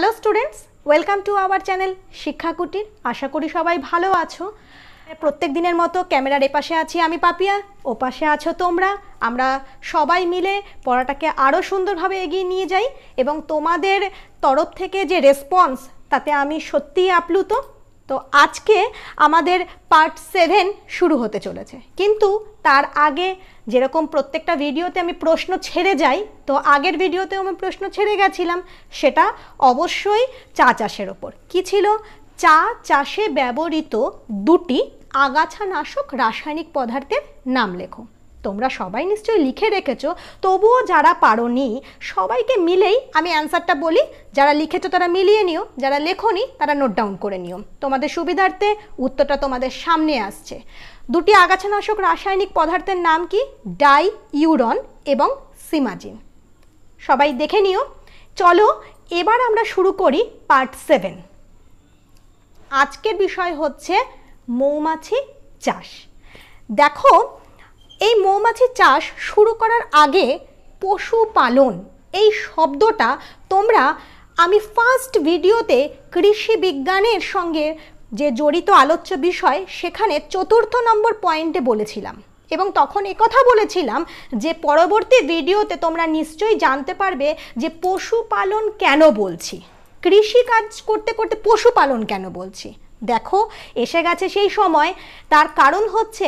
hello students welcome to our channel Shikkhakutir আশা করি সবাই ভালো আছো প্রত্যেক দিনের মতো ক্যামেরার এপাশে আছি আমি পাপিয়া ও পাশে আছো তোমরা আমরা সবাই মিলে পড়াটাকে আরও সুন্দরভাবে এগিয়ে নিয়ে যাই এবং তোমাদের তরফ থেকে যে রেসপন্স তাতে আমি সত্যিই আপ্লুত তো আজকে আমাদের পার্ট সেভেন শুরু হতে চলেছে কিন্তু তার আগে যেরকম প্রত্যেকটা ভিডিওতে আমি প্রশ্ন ছেড়ে যাই তো আগের ভিডিওতেও আমি প্রশ্ন ছেড়ে গেছিলাম সেটা অবশ্যই চা চাষের ওপর কী ছিল চা চাষে ব্যবহৃত দুটি আগাছানাশক রাসায়নিক পদার্থের নাম লেখো তোমরা সবাই নিশ্চয়ই লিখে রেখেছ তবুও যারা পারোনি সবাইকে মিলেই আমি অ্যান্সারটা বলি যারা লিখেছো তারা মিলিয়ে নিও যারা লেখনি তারা নোট ডাউন করে নিও তোমাদের সুবিধার্থে উত্তরটা তোমাদের সামনে আসছে দুটি আগাছানাশক রাসায়নিক পদার্থের নাম কি ডাই ইউরন এবং সিমাজিন সবাই দেখে নিও চলো এবার আমরা শুরু করি পার্ট সেভেন আজকের বিষয় হচ্ছে মৌমাছি চাষ দেখো এই মৌমাছি চাষ শুরু করার আগে পশুপালন এই শব্দটা তোমরা আমি ফার্স্ট ভিডিওতে কৃষি বিজ্ঞানের সঙ্গে যে জড়িত আলোচ্য বিষয় সেখানে চতুর্থ নম্বর পয়েন্টে বলেছিলাম এবং তখন কথা বলেছিলাম যে পরবর্তী ভিডিওতে তোমরা নিশ্চয়ই জানতে পারবে যে পশুপালন কেন বলছি কৃষি কাজ করতে করতে পশুপালন কেন বলছি দেখো এসে গেছে সেই সময় তার কারণ হচ্ছে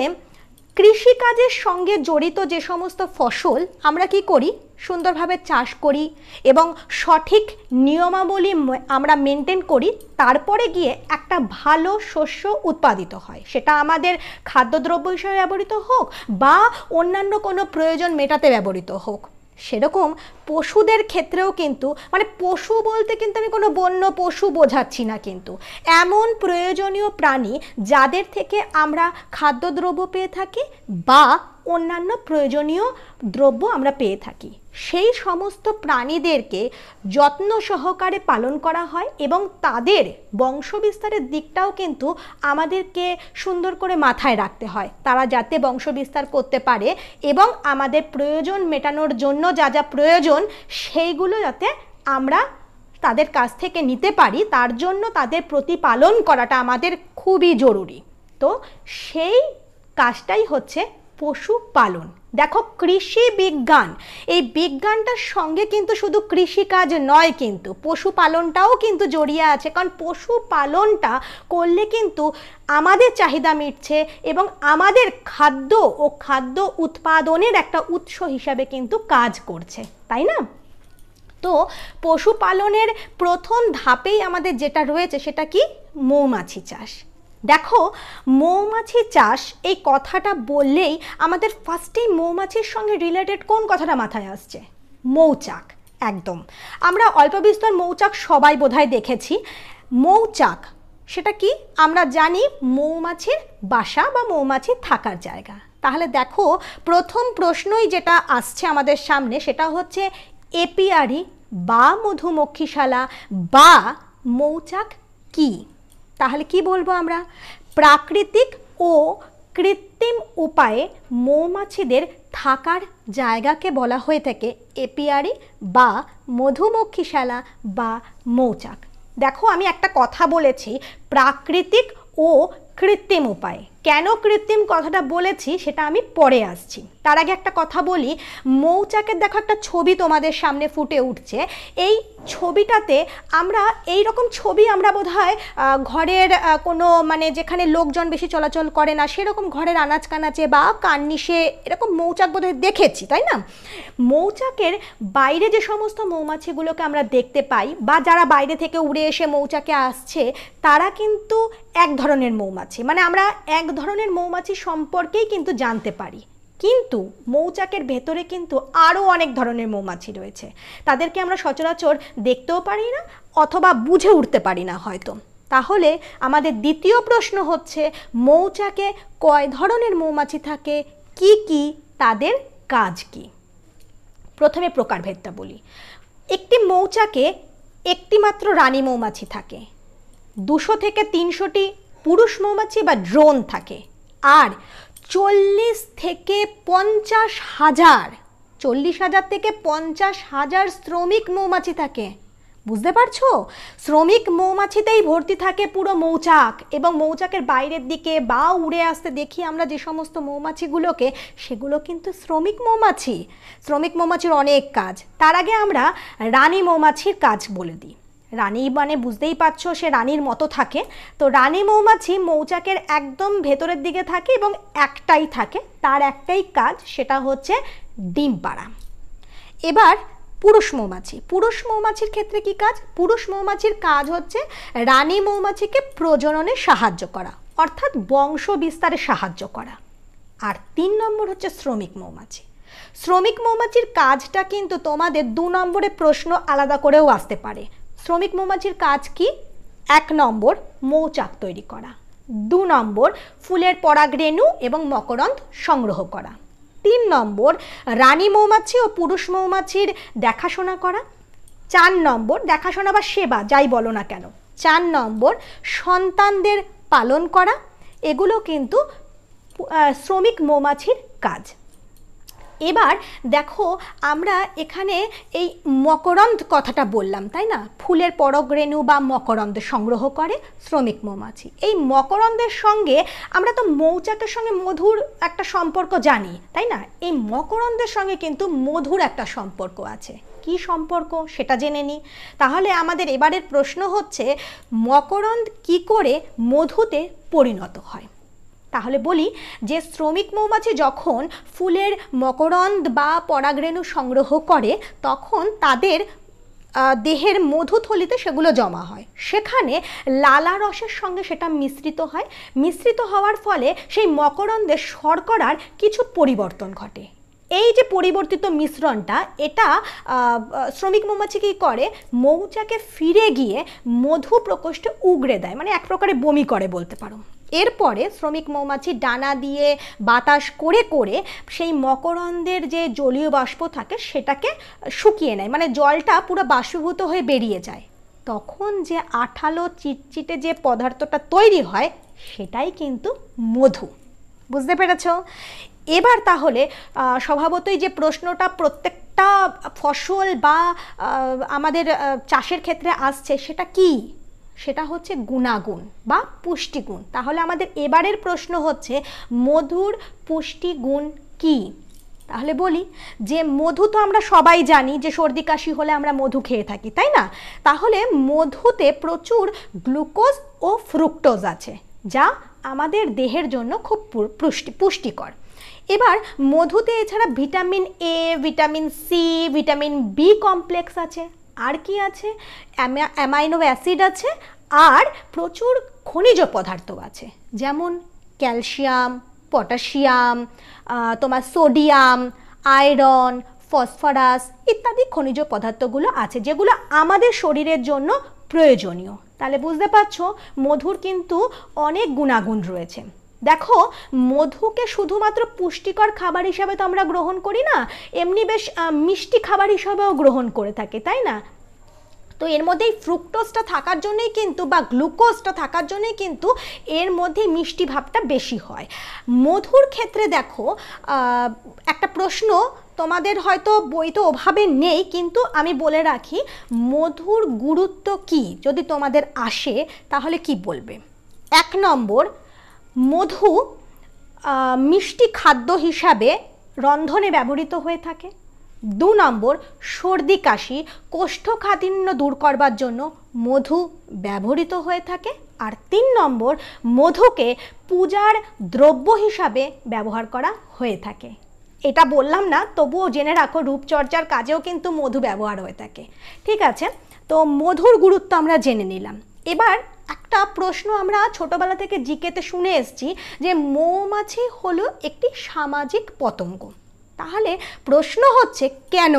কৃষিকাজের সঙ্গে জড়িত যে সমস্ত ফসল আমরা কি করি সুন্দরভাবে চাষ করি এবং সঠিক নিয়মাবলী আমরা মেনটেন করি তারপরে গিয়ে একটা ভালো শস্য উৎপাদিত হয় সেটা আমাদের খাদ্যদ্রব্য হিসেবে ব্যবহৃত হোক বা অন্যান্য কোনো প্রয়োজন মেটাতে ব্যবহৃত হোক সেরকম পশুদের ক্ষেত্রেও কিন্তু মানে পশু বলতে কিন্তু আমি কোনো বন্য পশু বোঝাচ্ছি না কিন্তু এমন প্রয়োজনীয় প্রাণী যাদের থেকে আমরা খাদ্যদ্রব্য পেয়ে থাকি বা অন্যান্য প্রয়োজনীয় দ্রব্য আমরা পেয়ে থাকি সেই সমস্ত প্রাণীদেরকে যত্ন সহকারে পালন করা হয় এবং তাদের বংশবিস্তারের দিকটাও কিন্তু আমাদেরকে সুন্দর করে মাথায় রাখতে হয় তারা যাতে বংশবিস্তার করতে পারে এবং আমাদের প্রয়োজন মেটানোর জন্য যা যা প্রয়োজন সেইগুলো যাতে আমরা তাদের কাছ থেকে নিতে পারি তার জন্য তাদের প্রতিপালন করাটা আমাদের খুবই জরুরি তো সেই কাজটাই হচ্ছে পশুপালন দেখো কৃষি বিজ্ঞান এই বিজ্ঞানটার সঙ্গে কিন্তু শুধু কৃষিকাজ নয় কিন্তু পশুপালনটাও কিন্তু জড়িয়ে আছে কারণ পশুপালনটা করলে কিন্তু আমাদের চাহিদা মিটছে এবং আমাদের খাদ্য ও খাদ্য উৎপাদনের একটা উৎস হিসাবে কিন্তু কাজ করছে তাই না তো পশুপালনের প্রথম ধাপেই আমাদের যেটা রয়েছে সেটা কি মৌমাছি চাষ দেখো মৌমাছি চাষ এই কথাটা বললেই আমাদের ফার্স্টেই মৌমাছির সঙ্গে রিলেটেড কোন কথাটা মাথায় আসছে মৌচাক একদম আমরা অল্প বিস্তর মৌচাক সবাই বোধহয় দেখেছি মৌচাক সেটা কি আমরা জানি মৌমাছির বাসা বা মৌমাছির থাকার জায়গা তাহলে দেখো প্রথম প্রশ্নই যেটা আসছে আমাদের সামনে সেটা হচ্ছে এপিয়ারি বা মধুমক্ষীশালা বা মৌচাক কী তাহলে কি বলবো আমরা প্রাকৃতিক ও কৃত্রিম উপায়ে মৌমাছিদের থাকার জায়গাকে বলা হয়ে থাকে এপিয়ারি বা মধুমক্ষীশালা বা মৌচাক দেখো আমি একটা কথা বলেছি প্রাকৃতিক ও কৃত্রিম উপায়ে কেন কৃত্রিম কথাটা বলেছি সেটা আমি পরে আসছি তার আগে একটা কথা বলি মৌচাকের দেখো একটা ছবি তোমাদের সামনে ফুটে উঠছে এই ছবিটাতে আমরা এই রকম ছবি আমরা বোধ ঘরের কোনো মানে যেখানে লোকজন বেশি চলাচল করে না সেরকম ঘরের আনাজ কানাচে বা কান্নিশে এরকম মৌচাক বোধহয় দেখেছি তাই না মৌচাকের বাইরে যে সমস্ত মৌমাছিগুলোকে আমরা দেখতে পাই বা যারা বাইরে থেকে উড়ে এসে মৌচাকে আসছে তারা কিন্তু এক ধরনের মৌমাছি মানে আমরা এক ধরনের মৌমাছি সম্পর্কেই কিন্তু জানতে পারি কিন্তু মৌচাকের ভেতরে কিন্তু আরও অনেক ধরনের মৌমাছি রয়েছে তাদেরকে আমরা সচরাচর দেখতেও পারি না অথবা বুঝে উঠতে পারি না হয়তো তাহলে আমাদের দ্বিতীয় প্রশ্ন হচ্ছে মৌচাকে কয় ধরনের মৌমাছি থাকে কি কি তাদের কাজ কি প্রথমে প্রকারভেদটা বলি একটি মৌচাকে একটি মাত্র রানী মৌমাছি থাকে দুশো থেকে তিনশোটি পুরুষ মৌমাছি বা ড্রোন থাকে আর চল্লিশ থেকে পঞ্চাশ হাজার চল্লিশ হাজার থেকে পঞ্চাশ হাজার শ্রমিক মৌমাছি থাকে বুঝতে পারছো শ্রমিক মৌমাছিতেই ভর্তি থাকে পুরো মৌচাক এবং মৌচাকের বাইরের দিকে বা উড়ে আসতে দেখি আমরা যে সমস্ত মৌমাছিগুলোকে সেগুলো কিন্তু শ্রমিক মৌমাছি শ্রমিক মৌমাছির অনেক কাজ তার আগে আমরা রানী মৌমাছির কাজ বলে দিই রানী মানে বুঝতেই পারছো সে রানীর মতো থাকে তো রানী মৌমাছি মৌচাকের একদম ভেতরের দিকে থাকে এবং একটাই থাকে তার একটাই কাজ সেটা হচ্ছে ডিম পাড়া এবার পুরুষ মৌমাছি পুরুষ মৌমাছির ক্ষেত্রে কি কাজ পুরুষ মৌমাছির কাজ হচ্ছে রানী মৌমাছিকে প্রজননে সাহায্য করা অর্থাৎ বংশ বিস্তারে সাহায্য করা আর তিন নম্বর হচ্ছে শ্রমিক মৌমাছি শ্রমিক মৌমাছির কাজটা কিন্তু তোমাদের দু নম্বরে প্রশ্ন আলাদা করেও আসতে পারে শ্রমিক মৌমাছির কাজ কি এক নম্বর মৌচাক তৈরি করা দু নম্বর ফুলের পরাগরেণু এবং মকরন্দ সংগ্রহ করা তিন নম্বর রানী মৌমাছি ও পুরুষ মৌমাছির দেখাশোনা করা চার নম্বর দেখাশোনা বা সেবা যাই বলো না কেন চার নম্বর সন্তানদের পালন করা এগুলো কিন্তু শ্রমিক মৌমাছির কাজ এবার দেখো আমরা এখানে এই মকরন্দ কথাটা বললাম তাই না ফুলের পরগরেণু বা মকরন্দ সংগ্রহ করে শ্রমিক মৌমাছি এই মকরন্দের সঙ্গে আমরা তো মৌচাকের সঙ্গে মধুর একটা সম্পর্ক জানি তাই না এই মকরন্দের সঙ্গে কিন্তু মধুর একটা সম্পর্ক আছে কি সম্পর্ক সেটা জেনে নিই তাহলে আমাদের এবারের প্রশ্ন হচ্ছে মকরন্দ কি করে মধুতে পরিণত হয় তাহলে বলি যে শ্রমিক মৌমাছি যখন ফুলের মকরন্দ বা পরাগরেণু সংগ্রহ করে তখন তাদের দেহের মধুথলিতে সেগুলো জমা হয় সেখানে লালা রসের সঙ্গে সেটা মিশ্রিত হয় মিশ্রিত হওয়ার ফলে সেই মকরন্দের শর্করার কিছু পরিবর্তন ঘটে এই যে পরিবর্তিত মিশ্রণটা এটা শ্রমিক মৌমাছি কী করে মৌচাকে ফিরে গিয়ে মধু প্রকোষ্ঠে উগড়ে দেয় মানে এক প্রকারে বমি করে বলতে পারো এরপরে শ্রমিক মৌমাছি ডানা দিয়ে বাতাস করে করে সেই মকরন্দের যে জলীয় বাষ্প থাকে সেটাকে শুকিয়ে নেয় মানে জলটা পুরো বাষ্পীভূত হয়ে বেরিয়ে যায় তখন যে আঠালো চিটচিটে যে পদার্থটা তৈরি হয় সেটাই কিন্তু মধু বুঝতে পেরেছ এবার তাহলে স্বভাবতই যে প্রশ্নটা প্রত্যেকটা ফসল বা আমাদের চাষের ক্ষেত্রে আসছে সেটা কী সেটা হচ্ছে গুণাগুণ বা পুষ্টিগুণ তাহলে আমাদের এবারের প্রশ্ন হচ্ছে মধুর পুষ্টিগুণ কী তাহলে বলি যে মধু তো আমরা সবাই জানি যে সর্দি কাশি হলে আমরা মধু খেয়ে থাকি তাই না তাহলে মধুতে প্রচুর গ্লুকোজ ও ফ্রুক্টোজ আছে যা আমাদের দেহের জন্য খুব পুষ্টি পুষ্টিকর এবার মধুতে এছাড়া vitamin A vitamin C vitamin B complex আছে আর কি আছে অ্যামাইনো অ্যাসিড আছে আর প্রচুর খনিজ পদার্থ আছে যেমন ক্যালসিয়াম পটাশিয়াম তোমার সোডিয়াম আয়রন ফসফরাস ইত্যাদি খনিজ পদার্থগুলো আছে যেগুলো আমাদের শরীরের জন্য প্রয়োজনীয় তাহলে বুঝতে পারছো মধুর কিন্তু অনেক গুণাগুণ রয়েছে দেখো মধুকে শুধুমাত্র পুষ্টিকর খাবার হিসাবে তো আমরা গ্রহণ করি না এমনি বেশ মিষ্টি খাবার হিসাবেও গ্রহণ করে থাকে তাই না তো এর মধ্যে এই ফ্রুক্টোজটা থাকার জন্যেই কিন্তু বা গ্লুকোজটা থাকার জন্যেই কিন্তু এর মধ্যে মিষ্টি ভাবটা বেশি হয় মধুর ক্ষেত্রে দেখো একটা প্রশ্ন তোমাদের হয়তো বই তো ওভাবে নেই কিন্তু আমি বলে রাখি মধুর গুরুত্ব কি যদি তোমাদের আসে তাহলে কি বলবে এক নম্বর মধু মিষ্টি খাদ্য হিসাবে রন্ধনে ব্যবহৃত হয়ে থাকে দু নম্বর সর্দি কাশি কোষ্ঠকাঠিন্য দূর করবার জন্য মধু ব্যবহৃত হয়ে থাকে আর তিন নম্বর মধুকে পূজার দ্রব্য হিসাবে ব্যবহার করা হয়ে থাকে এটা বললাম না তবুও জেনে রাখো রূপচর্চার কাজেও কিন্তু মধু ব্যবহার হয়ে থাকে ঠিক আছে তো মধুর গুরুত্ব আমরা জেনে নিলাম এবার একটা প্রশ্ন আমরা ছোটবেলা থেকে জিকেতে শুনে এসছি যে মৌমাছি হলো একটি সামাজিক পতঙ্গ তাহলে প্রশ্ন হচ্ছে কেন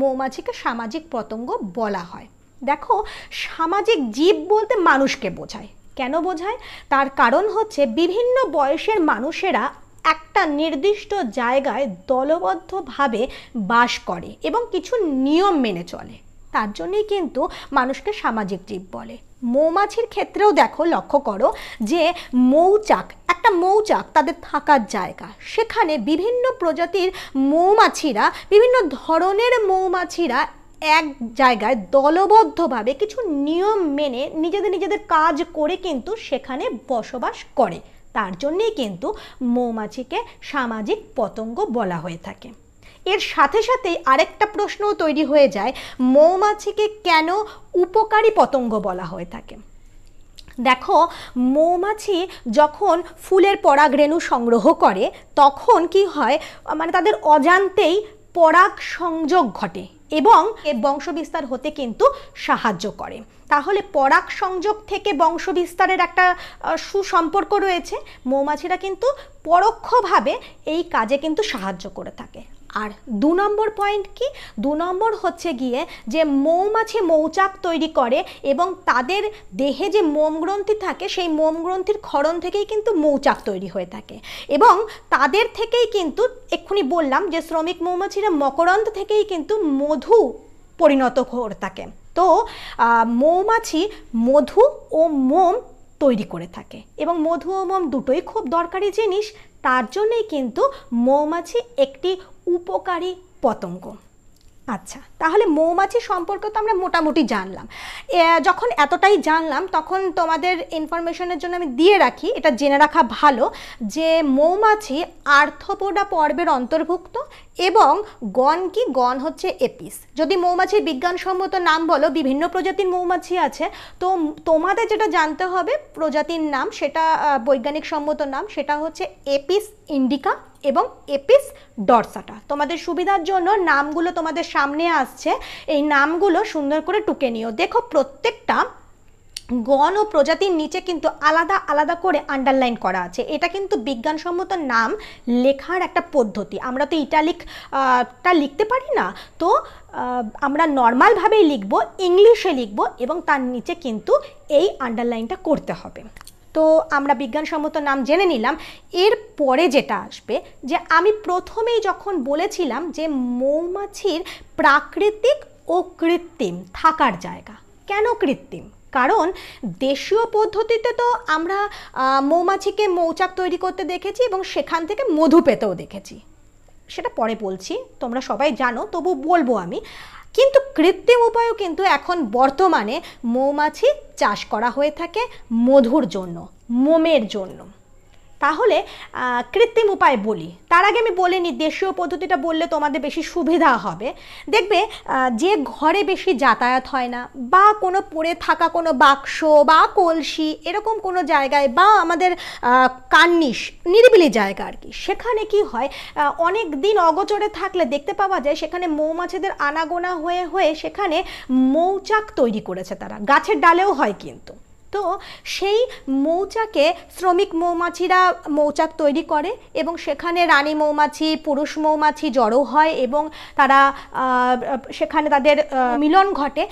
মৌমাছিকে সামাজিক পতঙ্গ বলা হয় দেখো সামাজিক জীব বলতে মানুষকে বোঝায় কেন বোঝায় তার কারণ হচ্ছে বিভিন্ন বয়সের মানুষেরা একটা নির্দিষ্ট জায়গায় দলবদ্ধভাবে বাস করে এবং কিছু নিয়ম মেনে চলে তার জন্যই কিন্তু মানুষকে সামাজিক জীব বলে মৌমাছির ক্ষেত্রেও দেখো লক্ষ্য করো যে মৌচাক একটা মৌচাক তাদের থাকার জায়গা সেখানে বিভিন্ন প্রজাতির মৌমাছিরা বিভিন্ন ধরনের মৌমাছিরা এক জায়গায় দলবদ্ধভাবে কিছু নিয়ম মেনে নিজেদের নিজেদের কাজ করে কিন্তু সেখানে বসবাস করে তার জন্যেই কিন্তু মৌমাছিকে সামাজিক পতঙ্গ বলা হয়ে থাকে এর সাথে সাথেই আরেকটা প্রশ্নও তৈরি হয়ে যায় মৌমাছিকে কেন উপকারী পতঙ্গ বলা হয়ে থাকে দেখো মৌমাছি যখন ফুলের পরাগরেণু সংগ্রহ করে তখন কি হয় মানে তাদের অজান্তেই পরাগ সংযোগ ঘটে এবং এ বংশবিস্তার হতে কিন্তু সাহায্য করে তাহলে পরাগ সংযোগ থেকে বংশবিস্তারের একটা সুসম্পর্ক রয়েছে মৌমাছিরা কিন্তু পরোক্ষভাবে এই কাজে কিন্তু সাহায্য করে থাকে আর দু নম্বর পয়েন্ট কি দু নম্বর হচ্ছে গিয়ে যে মৌমাছি মৌচাক তৈরি করে এবং তাদের দেহে যে মোমগ্রন্থি থাকে সেই মোমগ্রন্থির ক্ষরণ থেকেই কিন্তু মৌচাক তৈরি হয়ে থাকে এবং তাদের থেকেই কিন্তু এক্ষুনি বললাম যে শ্রমিক মৌমাছিরা মকরন্ত থেকেই কিন্তু মধু পরিণত করে থাকে তো মৌমাছি মধু ও মোম তৈরি করে থাকে এবং মধু ও মোম দুটোই খুব দরকারি জিনিস তার জন্যই কিন্তু মৌমাছি একটি উপকারী পতঙ্গ আচ্ছা তাহলে মৌমাছি সম্পর্কে তো আমরা মোটামুটি জানলাম যখন এতটাই জানলাম তখন তোমাদের ইনফরমেশনের জন্য আমি দিয়ে রাখি এটা জেনে রাখা ভালো যে মৌমাছি আর্থপোডা পর্বের অন্তর্ভুক্ত এবং গণ কি গণ হচ্ছে এপিস যদি মৌমাছির বিজ্ঞানসম্মত নাম বলো বিভিন্ন প্রজাতির মৌমাছি আছে তো তোমাদের যেটা জানতে হবে প্রজাতির নাম সেটা বৈজ্ঞানিক সম্মত নাম সেটা হচ্ছে এপিস ইন্ডিকা এবং এপিস ডরসাটা তোমাদের সুবিধার জন্য নামগুলো তোমাদের সামনে আসছে এই নামগুলো সুন্দর করে টুকে নিও দেখো প্রত্যেকটা গণ ও প্রজাতির নিচে কিন্তু আলাদা আলাদা করে আন্ডারলাইন করা আছে এটা কিন্তু বিজ্ঞানসম্মত নাম লেখার একটা পদ্ধতি আমরা তো ইটালিকটা লিখতে পারি না তো আমরা নর্মালভাবেই লিখব ইংলিশে লিখব এবং তার নিচে কিন্তু এই আন্ডারলাইনটা করতে হবে তো আমরা বিজ্ঞানসম্মত নাম জেনে নিলাম এর পরে যেটা আসবে যে আমি প্রথমেই যখন বলেছিলাম যে মৌমাছির প্রাকৃতিক ও কৃত্রিম থাকার জায়গা কেন কৃত্রিম কারণ দেশীয় পদ্ধতিতে তো আমরা মৌমাছিকে মৌচাক তৈরি করতে দেখেছি এবং সেখান থেকে মধু পেতেও দেখেছি সেটা পরে বলছি তোমরা সবাই জানো তবু বলবো আমি কিন্তু কৃত্রিম উপায়ও কিন্তু এখন বর্তমানে মৌমাছি চাষ করা হয়ে থাকে মধুর জন্য মোমের জন্য তাহলে কৃত্রিম উপায় বলি তার আগে আমি বলিনি দেশীয় পদ্ধতিটা বললে তোমাদের বেশি সুবিধা হবে দেখবে যে ঘরে বেশি যাতায়াত হয় না বা কোনো পড়ে থাকা কোনো বাক্স বা কলসি এরকম কোনো জায়গায় বা আমাদের কান্নিস নিরিবিলি জায়গা আর কি সেখানে কি হয় অনেক দিন অগচরে থাকলে দেখতে পাওয়া যায় সেখানে মৌমাছিদের আনাগোনা হয়ে হয়ে সেখানে মৌচাক তৈরি করেছে তারা গাছের ডালেও হয় কিন্তু তো সেই মৌচাকে শ্রমিক মৌমাছিরা মৌচাক তৈরি করে এবং সেখানে রানী মৌমাছি পুরুষ মৌমাছি জড়ো হয় এবং তারা সেখানে তাদের মিলন ঘটে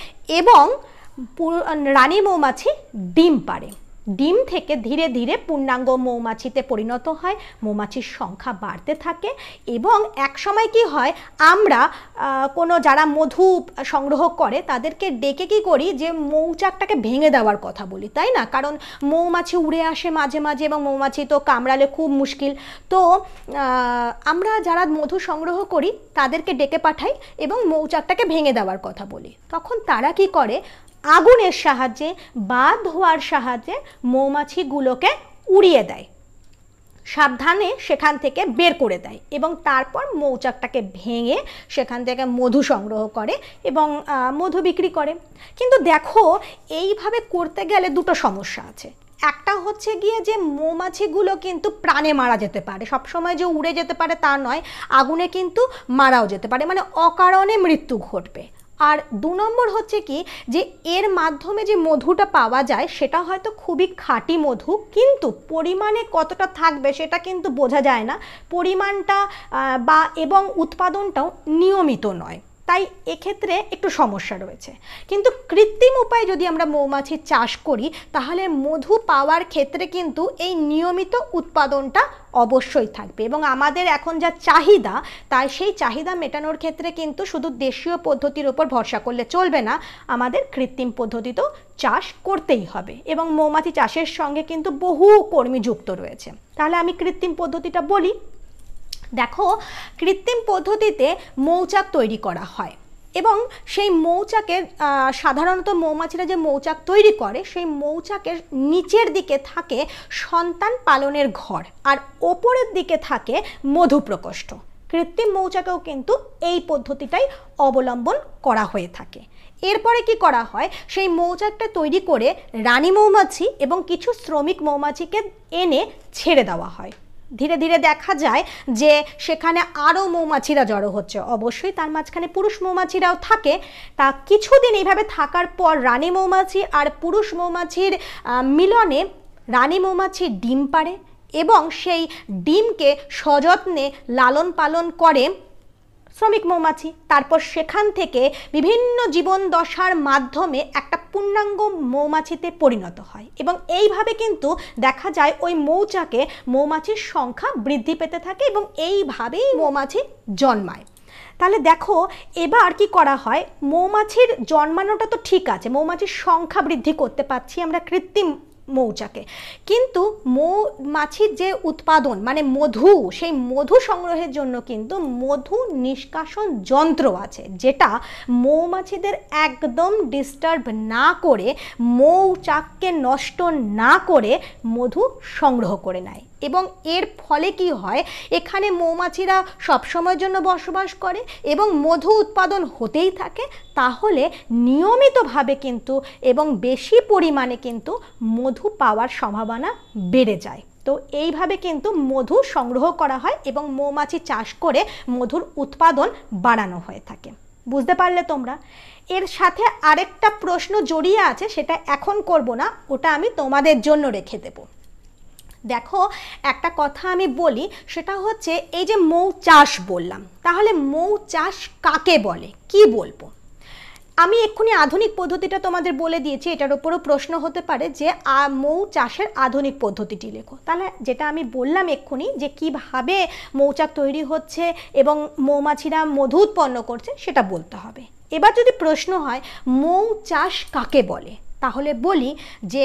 এবং রানী মৌমাছি ডিম পাড়ে ডিম থেকে ধীরে ধীরে পূর্ণাঙ্গ মৌমাছিতে পরিণত হয় মৌমাছির সংখ্যা বাড়তে থাকে এবং এক সময় কি হয় আমরা কোনো যারা মধু সংগ্রহ করে তাদেরকে ডেকে কি করি যে মৌচাকটাকে ভেঙে দেওয়ার কথা বলি তাই না কারণ মৌমাছি উড়ে আসে মাঝে মাঝে এবং মৌমাছি তো কামড়ালে খুব মুশকিল তো আমরা যারা মধু সংগ্রহ করি তাদেরকে ডেকে পাঠাই এবং মৌচাকটাকে ভেঙে দেওয়ার কথা বলি তখন তারা কি করে আগুনের সাহায্যে বা ধোয়ার সাহায্যে মৌমাছিগুলোকে উড়িয়ে দেয় সাবধানে সেখান থেকে বের করে দেয় এবং তারপর মৌচাকটাকে ভেঙে সেখান থেকে মধু সংগ্রহ করে এবং মধু বিক্রি করে কিন্তু দেখো এইভাবে করতে গেলে দুটো সমস্যা আছে একটা হচ্ছে গিয়ে যে মৌমাছিগুলো কিন্তু প্রাণে মারা যেতে পারে সবসময় যে উড়ে যেতে পারে তা নয় আগুনে কিন্তু মারাও যেতে পারে মানে অকারণে মৃত্যু ঘটবে আর দু নম্বর হচ্ছে কি যে এর মাধ্যমে যে মধুটা পাওয়া যায় সেটা হয়তো খুবই খাঁটি মধু কিন্তু পরিমাণে কতটা থাকবে সেটা কিন্তু বোঝা যায় না পরিমাণটা বা এবং উৎপাদনটাও নিয়মিত নয় তাই এক্ষেত্রে একটু সমস্যা রয়েছে কিন্তু কৃত্রিম উপায়ে যদি আমরা মৌমাছি চাষ করি তাহলে মধু পাওয়ার ক্ষেত্রে কিন্তু এই নিয়মিত উৎপাদনটা অবশ্যই থাকবে এবং আমাদের এখন যা চাহিদা তাই সেই চাহিদা মেটানোর ক্ষেত্রে কিন্তু শুধু দেশীয় পদ্ধতির ওপর ভরসা করলে চলবে না আমাদের কৃত্রিম পদ্ধতিতেও চাষ করতেই হবে এবং মৌমাছি চাষের সঙ্গে কিন্তু বহু কর্মী যুক্ত রয়েছে তাহলে আমি কৃত্রিম পদ্ধতিটা বলি দেখো কৃত্রিম পদ্ধতিতে মৌচাক তৈরি করা হয় এবং সেই মৌচাকে সাধারণত মৌমাছিরা যে মৌচাক তৈরি করে সেই মৌচাকের নিচের দিকে থাকে সন্তান পালনের ঘর আর ওপরের দিকে থাকে মধু প্রকোষ্ঠ কৃত্রিম মৌচাকেও কিন্তু এই পদ্ধতিটাই অবলম্বন করা হয়ে থাকে এরপরে কি করা হয় সেই মৌচাকটা তৈরি করে রানী মৌমাছি এবং কিছু শ্রমিক মৌমাছিকে এনে ছেড়ে দেওয়া হয় ধীরে ধীরে দেখা যায় যে সেখানে আরও মৌমাছিরা জড়ো হচ্ছে অবশ্যই তার মাঝখানে পুরুষ মৌমাছিরাও থাকে তা কিছুদিন এইভাবে থাকার পর রানী মৌমাছি আর পুরুষ মৌমাছির মিলনে রানী মৌমাছি ডিম পারে এবং সেই ডিমকে সযত্নে লালন পালন করে শ্রমিক মৌমাছি তারপর সেখান থেকে বিভিন্ন জীবন দশার মাধ্যমে একটা পূর্ণাঙ্গ মৌমাছিতে পরিণত হয় এবং এইভাবে কিন্তু দেখা যায় ওই মৌচাকে মৌমাছির সংখ্যা বৃদ্ধি পেতে থাকে এবং এইভাবেই মৌমাছি জন্মায় তাহলে দেখো এবার কি করা হয় মৌমাছির জন্মানোটা তো ঠিক আছে মৌমাছির সংখ্যা বৃদ্ধি করতে পারছি আমরা কৃত্রিম মৌচাকে কিন্তু মৌ মাছির যে উৎপাদন মানে মধু সেই মধু সংগ্রহের জন্য কিন্তু মধু নিষ্কাশন যন্ত্র আছে যেটা মৌমাছিদের একদম ডিস্টার্ব না করে মৌচাককে নষ্ট না করে মধু সংগ্রহ করে নেয় এবং এর ফলে কি হয় এখানে মৌমাছিরা সবসময়ের জন্য বসবাস করে এবং মধু উৎপাদন হতেই থাকে তাহলে নিয়মিতভাবে কিন্তু এবং বেশি পরিমাণে কিন্তু মধু পাওয়ার সম্ভাবনা বেড়ে যায় তো এইভাবে কিন্তু মধু সংগ্রহ করা হয় এবং মৌমাছি চাষ করে মধুর উৎপাদন বাড়ানো হয়ে থাকে বুঝতে পারলে তোমরা এর সাথে আরেকটা প্রশ্ন জড়িয়ে আছে সেটা এখন করব না ওটা আমি তোমাদের জন্য রেখে দেবো দেখো একটা কথা আমি বলি সেটা হচ্ছে এই যে মৌ চাষ বললাম তাহলে মৌ চাষ কাকে বলে কি বলবো আমি এক্ষুনি আধুনিক পদ্ধতিটা তোমাদের বলে দিয়েছি এটার ওপরও প্রশ্ন হতে পারে যে মৌ চাষের আধুনিক পদ্ধতিটি লেখো তাহলে যেটা আমি বললাম এক্ষুনি যে কিভাবে মৌচাক তৈরি হচ্ছে এবং মৌমাছিরা মধু উৎপন্ন করছে সেটা বলতে হবে এবার যদি প্রশ্ন হয় মৌ চাষ কাকে বলে তাহলে বলি যে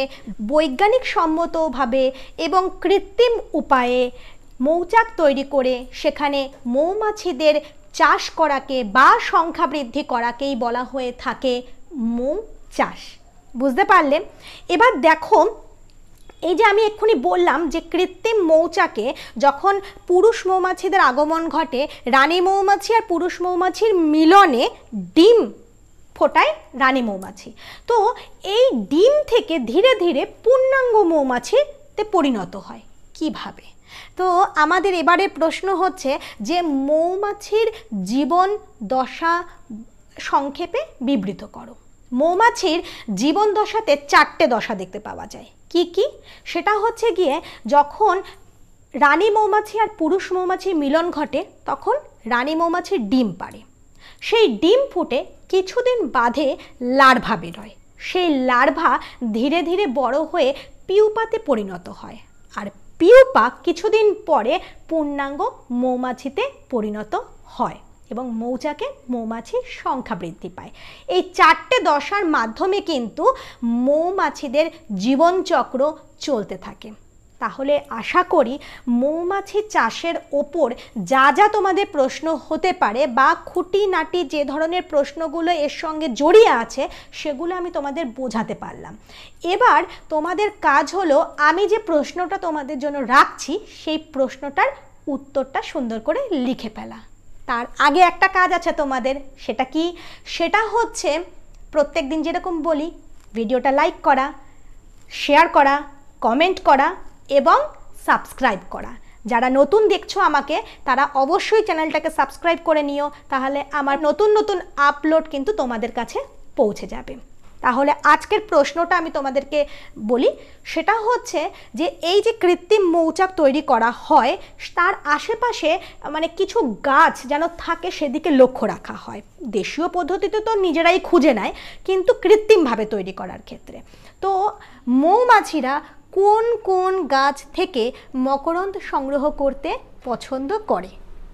বৈজ্ঞানিক সম্মতভাবে এবং কৃত্রিম উপায়ে মৌচাক তৈরি করে সেখানে মৌমাছিদের চাষ করাকে বা সংখ্যা বৃদ্ধি করাকেই বলা হয়ে থাকে মৌ চাষ বুঝতে পারলে এবার দেখো এই যে আমি এক্ষুনি বললাম যে কৃত্রিম মৌচাকে যখন পুরুষ মৌমাছিদের আগমন ঘটে রানী মৌমাছি আর পুরুষ মৌমাছির মিলনে ডিম ফোটায় রানী মৌমাছি তো এই ডিম থেকে ধীরে ধীরে পূর্ণাঙ্গ মৌমাছিতে পরিণত হয় কিভাবে তো আমাদের এবারে প্রশ্ন হচ্ছে যে মৌমাছির জীবন দশা সংক্ষেপে বিবৃত করো মৌমাছির জীবন দশাতে চারটে দশা দেখতে পাওয়া যায় কি কি সেটা হচ্ছে গিয়ে যখন রানী মৌমাছি আর পুরুষ মৌমাছি মিলন ঘটে তখন রানী মৌমাছির ডিম পাড়ে সেই ডিম ফুটে কিছুদিন বাঁধে লার্ভা বেরোয় সেই লার্ভা ধীরে ধীরে বড় হয়ে পিউপাতে পরিণত হয় আর পিউপা কিছুদিন পরে পূর্ণাঙ্গ মৌমাছিতে পরিণত হয় এবং মৌচাকে মৌমাছির সংখ্যা বৃদ্ধি পায় এই চারটে দশার মাধ্যমে কিন্তু মৌমাছিদের জীবনচক্র চলতে থাকে তাহলে আশা করি মৌমাছি চাষের ওপর যা যা তোমাদের প্রশ্ন হতে পারে বা খুঁটিনাটি যে ধরনের প্রশ্নগুলো এর সঙ্গে জড়িয়ে আছে সেগুলো আমি তোমাদের বোঝাতে পারলাম এবার তোমাদের কাজ হলো আমি যে প্রশ্নটা তোমাদের জন্য রাখছি সেই প্রশ্নটার উত্তরটা সুন্দর করে লিখে ফেলা তার আগে একটা কাজ আছে তোমাদের সেটা কি সেটা হচ্ছে প্রত্যেক দিন যেরকম বলি ভিডিওটা লাইক করা শেয়ার করা কমেন্ট করা এবং সাবস্ক্রাইব করা যারা নতুন দেখছো আমাকে তারা অবশ্যই চ্যানেলটাকে সাবস্ক্রাইব করে নিও তাহলে আমার নতুন নতুন আপলোড কিন্তু তোমাদের কাছে পৌঁছে যাবে তাহলে আজকের প্রশ্নটা আমি তোমাদেরকে বলি সেটা হচ্ছে যে এই যে কৃত্রিম মৌচাক তৈরি করা হয় তার আশেপাশে মানে কিছু গাছ যেন থাকে সেদিকে লক্ষ্য রাখা হয় দেশীয় পদ্ধতিতে তো নিজেরাই খুঁজে নেয় কিন্তু কৃত্রিমভাবে তৈরি করার ক্ষেত্রে তো মৌমাছিরা কোন কোন গাছ থেকে মকরন্দ সংগ্রহ করতে পছন্দ করে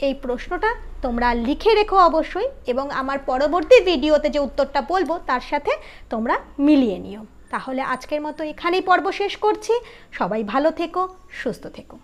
এই প্রশ্নটা তোমরা লিখে রেখো অবশ্যই এবং আমার পরবর্তী ভিডিওতে যে উত্তরটা বলবো তার সাথে তোমরা মিলিয়ে নিও তাহলে আজকের মতো এখানেই পর্ব শেষ করছি সবাই ভালো থেকো সুস্থ থেকো